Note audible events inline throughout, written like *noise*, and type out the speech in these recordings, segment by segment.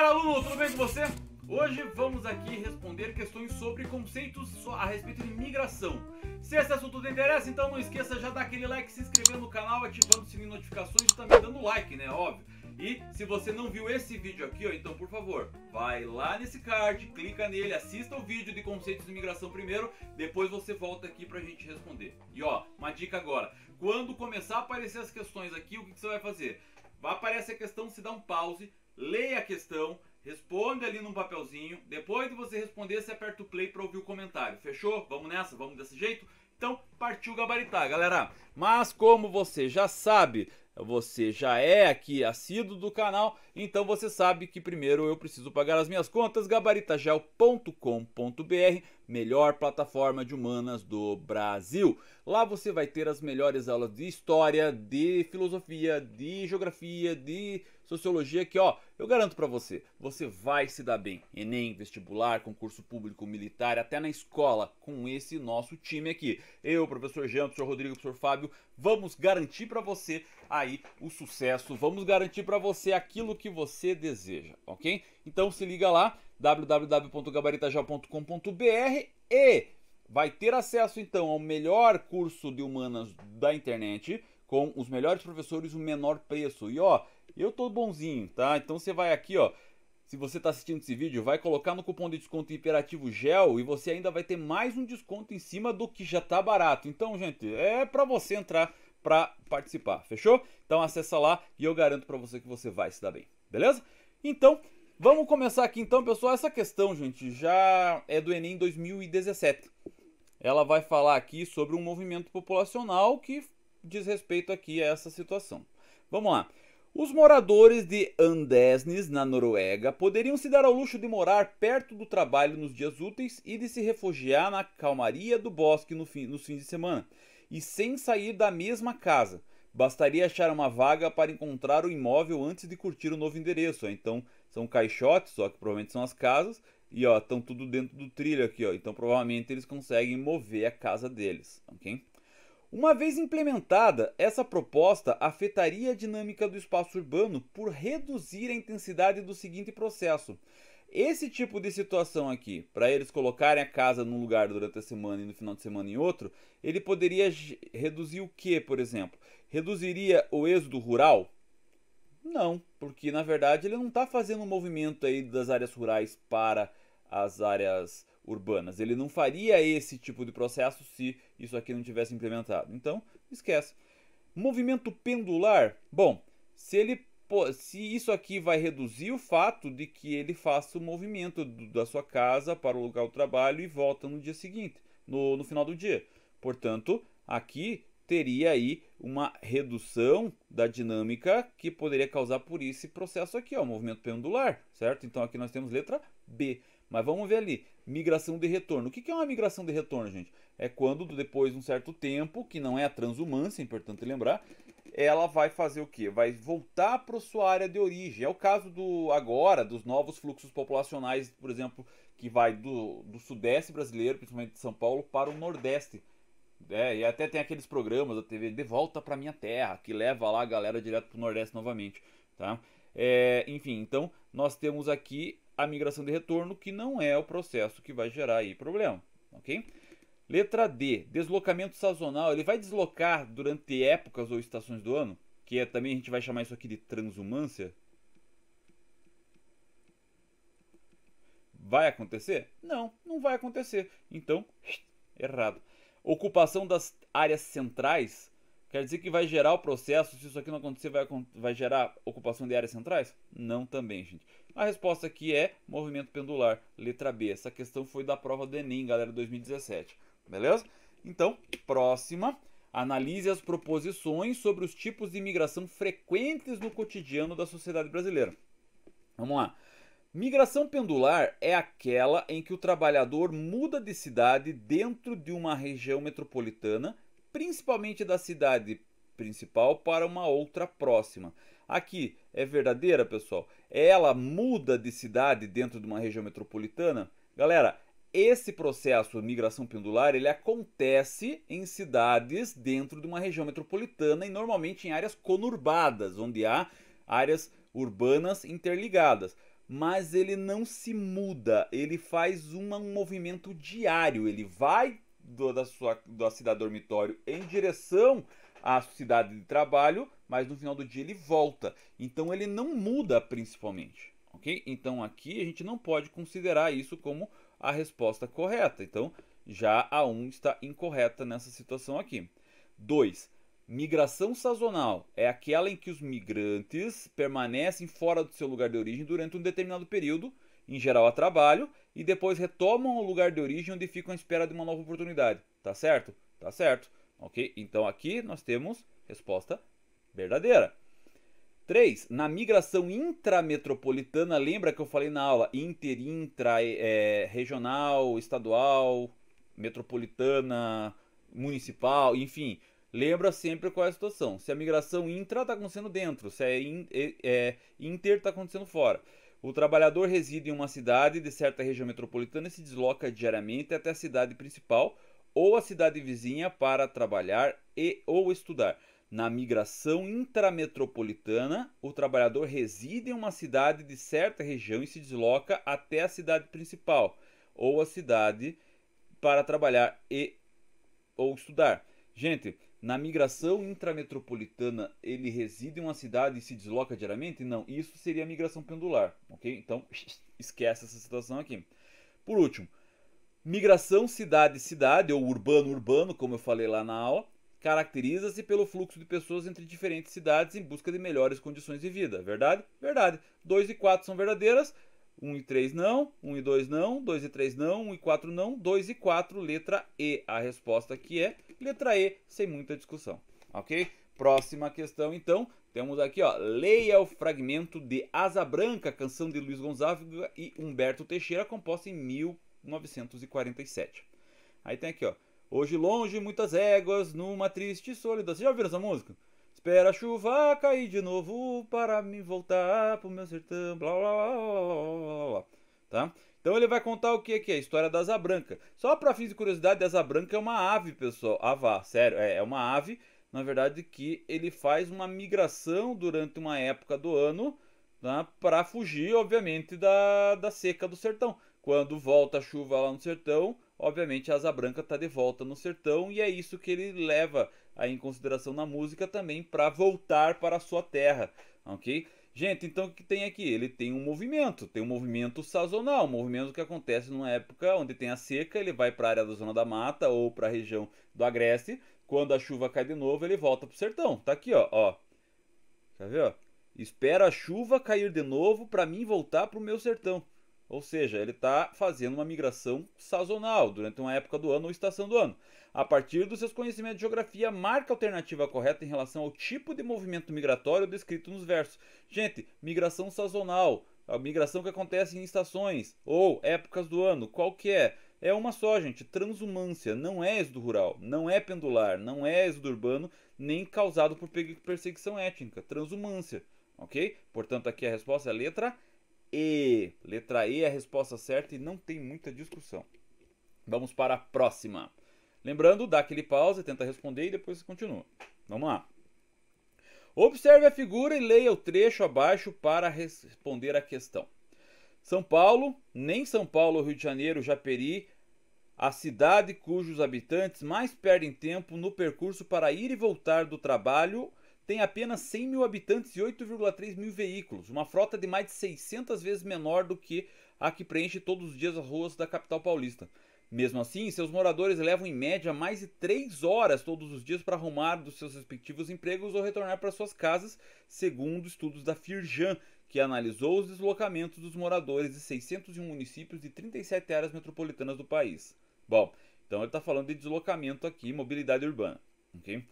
cara aluno, tudo bem com você? Hoje vamos aqui responder questões sobre conceitos a respeito de migração. Se esse assunto te interessa, então não esqueça já dar aquele like, se inscrever no canal, ativando o sininho de notificações e também dando like, né? Óbvio. E se você não viu esse vídeo aqui, ó, então por favor, vai lá nesse card, clica nele, assista o vídeo de conceitos de migração primeiro, depois você volta aqui pra gente responder. E ó, uma dica agora, quando começar a aparecer as questões aqui, o que, que você vai fazer? Vai aparecer a questão, se dá um pause, leia a questão, responda ali num papelzinho. Depois de você responder, você aperta o play para ouvir o comentário. Fechou? Vamos nessa? Vamos desse jeito? Então, partiu gabaritar, galera. Mas como você já sabe, você já é aqui assíduo do canal, então você sabe que primeiro eu preciso pagar as minhas contas, gabaritagel.com.br, melhor plataforma de humanas do Brasil. Lá você vai ter as melhores aulas de história, de filosofia, de geografia, de sociologia que, ó, eu garanto para você, você vai se dar bem. Enem, vestibular, concurso público, militar, até na escola, com esse nosso time aqui. Eu, professor Jean, professor Rodrigo, professor Fábio, vamos garantir para você aí o sucesso, vamos garantir para você aquilo que você deseja, ok? Então se liga lá, www.gabaritajal.com.br e vai ter acesso então ao melhor curso de humanas da internet com os melhores professores, o menor preço. E ó, eu tô bonzinho, tá? Então você vai aqui, ó. Se você está assistindo esse vídeo, vai colocar no cupom de desconto Imperativo Gel e você ainda vai ter mais um desconto em cima do que já tá barato. Então, gente, é para você entrar para participar, fechou? Então acessa lá e eu garanto para você que você vai se dar bem, beleza? Então, vamos começar aqui então, pessoal. Essa questão, gente, já é do Enem 2017. Ela vai falar aqui sobre um movimento populacional que diz respeito aqui a essa situação. Vamos lá. Os moradores de Andesnes, na Noruega, poderiam se dar ao luxo de morar perto do trabalho nos dias úteis e de se refugiar na calmaria do bosque no fim, nos fins de semana, e sem sair da mesma casa. Bastaria achar uma vaga para encontrar o imóvel antes de curtir o novo endereço. Então, são caixotes, só que provavelmente são as casas, e ó, estão tudo dentro do trilho aqui, ó. Então, provavelmente eles conseguem mover a casa deles, ok? Uma vez implementada, essa proposta afetaria a dinâmica do espaço urbano por reduzir a intensidade do seguinte processo. Esse tipo de situação aqui, para eles colocarem a casa num lugar durante a semana e no final de semana em outro, ele poderia reduzir o que, por exemplo? Reduziria o êxodo rural? Não, porque na verdade ele não está fazendo um movimento aí das áreas rurais para as áreas urbanas. Ele não faria esse tipo de processo se isso aqui não tivesse implementado. Então, esquece. Movimento pendular. Bom, se ele se isso aqui vai reduzir o fato de que ele faça o movimento do, da sua casa para o local do trabalho e volta no dia seguinte, no, no final do dia. Portanto, aqui teria aí uma redução da dinâmica que poderia causar por esse processo aqui, ó, o movimento pendular, certo? Então aqui nós temos letra B. Mas vamos ver ali migração de retorno. O que é uma migração de retorno, gente? É quando, depois de um certo tempo, que não é a transumância, é importante lembrar, ela vai fazer o quê? Vai voltar para sua área de origem. É o caso do agora, dos novos fluxos populacionais, por exemplo, que vai do, do sudeste brasileiro, principalmente de São Paulo, para o nordeste. É, e até tem aqueles programas da TV De Volta para Minha Terra, que leva lá a galera direto para o nordeste novamente. Tá? É, enfim, então nós temos aqui a migração de retorno, que não é o processo que vai gerar aí problema, ok? Letra D, deslocamento sazonal. Ele vai deslocar durante épocas ou estações do ano, que é também a gente vai chamar isso aqui de transhumância. Vai acontecer? Não, não vai acontecer. Então, errado. Ocupação das áreas centrais Quer dizer que vai gerar o processo, se isso aqui não acontecer, vai, vai gerar ocupação de áreas centrais? Não também, gente. A resposta aqui é movimento pendular, letra B. Essa questão foi da prova do Enem, galera, 2017. Beleza? Então, próxima. Analise as proposições sobre os tipos de migração frequentes no cotidiano da sociedade brasileira. Vamos lá. Migração pendular é aquela em que o trabalhador muda de cidade dentro de uma região metropolitana principalmente da cidade principal para uma outra próxima. Aqui é verdadeira, pessoal? Ela muda de cidade dentro de uma região metropolitana? Galera, esse processo de migração pendular ele acontece em cidades dentro de uma região metropolitana e normalmente em áreas conurbadas, onde há áreas urbanas interligadas. Mas ele não se muda, ele faz um movimento diário, ele vai do, da, sua, da cidade dormitório em direção à cidade de trabalho, mas no final do dia ele volta. Então ele não muda principalmente, ok? Então aqui a gente não pode considerar isso como a resposta correta. Então já a 1 um está incorreta nessa situação aqui. 2. Migração sazonal é aquela em que os migrantes permanecem fora do seu lugar de origem durante um determinado período, em geral a trabalho, e depois retomam o lugar de origem onde ficam à espera de uma nova oportunidade. Tá certo? Tá certo. Ok? Então aqui nós temos resposta verdadeira. 3. Na migração intrametropolitana, lembra que eu falei na aula inter, intra, é, regional, estadual, metropolitana, municipal, enfim. Lembra sempre qual é a situação. Se a migração intra está acontecendo dentro, se é, in, é, é inter está acontecendo fora. O trabalhador reside em uma cidade de certa região metropolitana e se desloca diariamente até a cidade principal ou a cidade vizinha para trabalhar e ou estudar. Na migração intrametropolitana, o trabalhador reside em uma cidade de certa região e se desloca até a cidade principal ou a cidade para trabalhar e ou estudar. Gente, na migração intrametropolitana, ele reside em uma cidade e se desloca diariamente? Não, isso seria migração pendular, ok? Então, *laughs* esquece essa situação aqui. Por último, migração cidade-cidade, ou urbano-urbano, como eu falei lá na aula, caracteriza-se pelo fluxo de pessoas entre diferentes cidades em busca de melhores condições de vida. Verdade? Verdade. 2 e 4 são verdadeiras, 1 um e 3 não, 1 um e 2 não, 2 e 3 não, 1 um e 4 não, 2 e 4, letra E. A resposta aqui é Letra E, sem muita discussão, ok? Próxima questão, então, temos aqui, ó, leia o fragmento de Asa Branca, canção de Luiz Gonzaga e Humberto Teixeira, composta em 1947. Aí tem aqui, ó, hoje longe muitas éguas numa triste solidão. Você já ouviram essa música? Espera a chuva cair de novo para me voltar pro meu sertão, blá blá blá blá blá, blá. tá? Então ele vai contar o que aqui? A história da asa branca. Só para fins de curiosidade, a asa branca é uma ave, pessoal. avá, sério, é, é, uma ave, na verdade, que ele faz uma migração durante uma época do ano né, para fugir, obviamente, da, da seca do sertão. Quando volta a chuva lá no sertão, obviamente a asa branca está de volta no sertão e é isso que ele leva aí em consideração na música também para voltar para a sua terra, ok? Gente, então o que tem aqui? Ele tem um movimento, tem um movimento sazonal, um movimento que acontece numa época onde tem a seca, ele vai para a área da zona da mata ou para a região do agreste. Quando a chuva cai de novo, ele volta para o sertão. Tá aqui, ó, ó. ver? Espera a chuva cair de novo para mim voltar para o meu sertão. Ou seja, ele está fazendo uma migração sazonal durante uma época do ano ou estação do ano a partir dos seus conhecimentos de geografia, marca a alternativa correta em relação ao tipo de movimento migratório descrito nos versos. Gente, migração sazonal, a migração que acontece em estações ou épocas do ano, qual que é? É uma só, gente, transumância, não é êxodo rural, não é pendular, não é êxodo urbano, nem causado por perseguição étnica, transumância, ok? Portanto, aqui a resposta é letra E. Letra E é a resposta certa e não tem muita discussão. Vamos para a próxima. Lembrando, dá aquele pause, tenta responder e depois continua. Vamos lá. Observe a figura e leia o trecho abaixo para responder a questão. São Paulo, nem São Paulo, Rio de Janeiro, Japeri, a cidade cujos habitantes mais perdem tempo no percurso para ir e voltar do trabalho, tem apenas 100 mil habitantes e 8,3 mil veículos, uma frota de mais de 600 vezes menor do que a que preenche todos os dias as ruas da capital paulista. Mesmo assim, seus moradores levam em média mais de três horas todos os dias para arrumar dos seus respectivos empregos ou retornar para suas casas, segundo estudos da Firjan, que analisou os deslocamentos dos moradores de 601 municípios de 37 áreas metropolitanas do país. Bom, então ele está falando de deslocamento aqui, mobilidade urbana. Okay?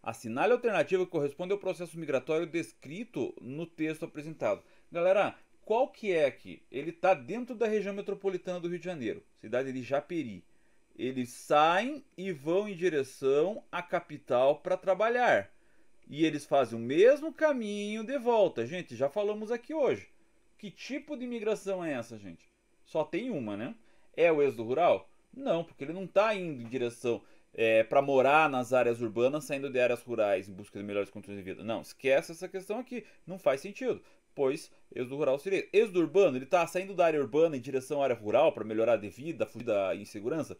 Assinale a alternativa que corresponde ao processo migratório descrito no texto apresentado. Galera, qual que é aqui? Ele está dentro da região metropolitana do Rio de Janeiro, cidade de Japeri. Eles saem e vão em direção à capital para trabalhar. E eles fazem o mesmo caminho de volta. Gente, já falamos aqui hoje. Que tipo de imigração é essa, gente? Só tem uma, né? É o êxodo rural? Não, porque ele não está indo em direção é, para morar nas áreas urbanas, saindo de áreas rurais em busca de melhores condições de vida. Não, esquece essa questão aqui. Não faz sentido pois êxodo rural seria. Êxodo urbano, ele está saindo da área urbana em direção à área rural para melhorar de vida, fugir da insegurança?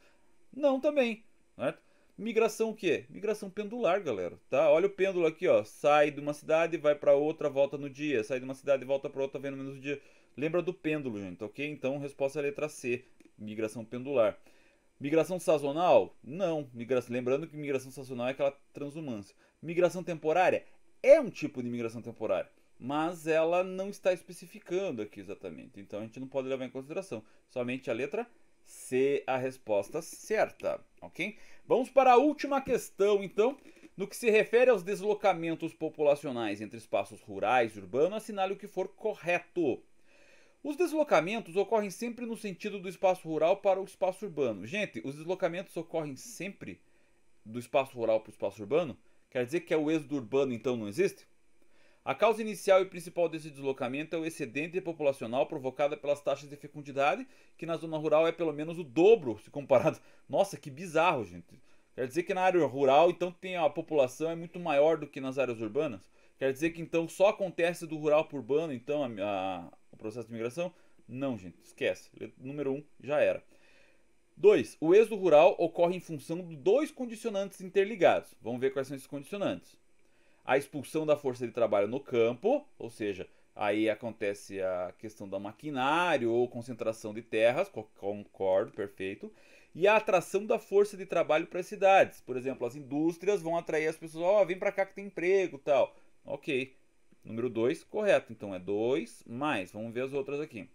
Não, também. Certo? Migração o que Migração pendular, galera, tá? Olha o pêndulo aqui, ó. Sai de uma cidade, vai para outra, volta no dia. Sai de uma cidade, volta para outra, vendo menos dia. Lembra do pêndulo, gente, ok? Então, resposta é a letra C, migração pendular. Migração sazonal? Não. Migra... Lembrando que migração sazonal é aquela transumância. Migração temporária? É um tipo de migração temporária mas ela não está especificando aqui exatamente. Então a gente não pode levar em consideração somente a letra C, a resposta certa, ok? Vamos para a última questão, então. No que se refere aos deslocamentos populacionais entre espaços rurais e urbanos, assinale o que for correto. Os deslocamentos ocorrem sempre no sentido do espaço rural para o espaço urbano. Gente, os deslocamentos ocorrem sempre do espaço rural para o espaço urbano? Quer dizer que é o êxodo urbano então não existe? A causa inicial e principal desse deslocamento é o excedente populacional provocada pelas taxas de fecundidade, que na zona rural é pelo menos o dobro se comparado. *laughs* Nossa, que bizarro, gente. Quer dizer que na área rural, então, tem a população é muito maior do que nas áreas urbanas? Quer dizer que então só acontece do rural para urbano, então, a, a, o processo de migração? Não, gente, esquece. Número 1, um, já era. 2. O êxodo rural ocorre em função de dois condicionantes interligados. Vamos ver quais são esses condicionantes a expulsão da força de trabalho no campo, ou seja, aí acontece a questão da maquinário ou concentração de terras, concordo, perfeito, e a atração da força de trabalho para as cidades. Por exemplo, as indústrias vão atrair as pessoas, ó, oh, vem para cá que tem emprego, tal. OK. Número 2, correto. Então é 2 mais, vamos ver as outras aqui.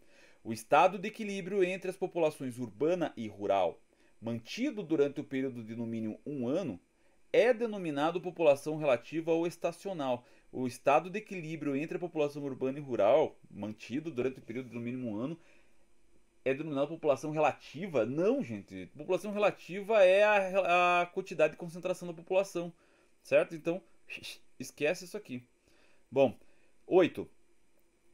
O estado de equilíbrio entre as populações urbana e rural, mantido durante o período de no mínimo um ano, é denominado população relativa ou estacional. O estado de equilíbrio entre a população urbana e rural, mantido durante o período do mínimo um ano, é denominado população relativa? Não, gente. População relativa é a, a quantidade de concentração da população, certo? Então, *sniffs* esquece isso aqui. Bom, 8.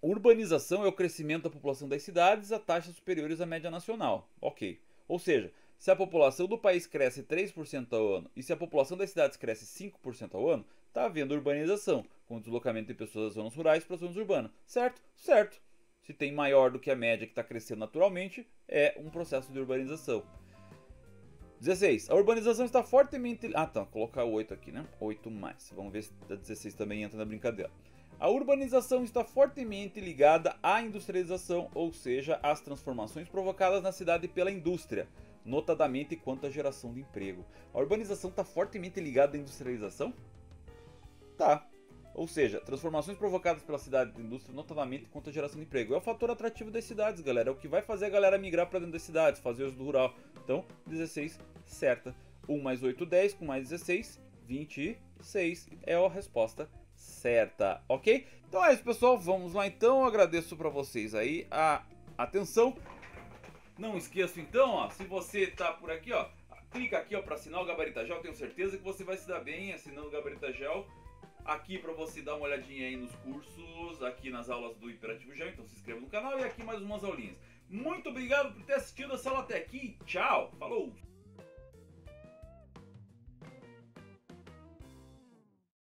Urbanização é o crescimento da população das cidades a taxas superiores à média nacional. Ok. Ou seja, se a população do país cresce 3% ao ano e se a população das cidades cresce 5% ao ano, está havendo urbanização, com deslocamento de pessoas das zonas rurais para as zonas urbanas, certo? Certo. Se tem maior do que a média que está crescendo naturalmente, é um processo de urbanização. 16. A urbanização está fortemente. Ah, tá, vou colocar 8 aqui, né? 8 mais. Vamos ver se a 16 também entra na brincadeira. A urbanização está fortemente ligada à industrialização, ou seja, às transformações provocadas na cidade pela indústria notadamente quanto à geração de emprego. A urbanização está fortemente ligada à industrialização? Tá. Ou seja, transformações provocadas pela cidade de indústria, notadamente quanto à geração de emprego. É o fator atrativo das cidades, galera. É o que vai fazer a galera migrar para dentro das cidades, fazer uso do rural. Então, 16, certa. 1 mais 8, 10, com mais 16, 26 é a resposta certa, ok? Então é isso, pessoal. Vamos lá então. Eu agradeço para vocês aí a atenção. Não esqueça então, ó, se você tá por aqui, ó, clica aqui ó para assinar o Gabarita Gel, tenho certeza que você vai se dar bem assinando o Gabarita Gel. Aqui para você dar uma olhadinha aí nos cursos, aqui nas aulas do Imperativo Gel, então se inscreva no canal e aqui mais umas aulinhas. Muito obrigado por ter assistido essa aula até aqui. Tchau, falou.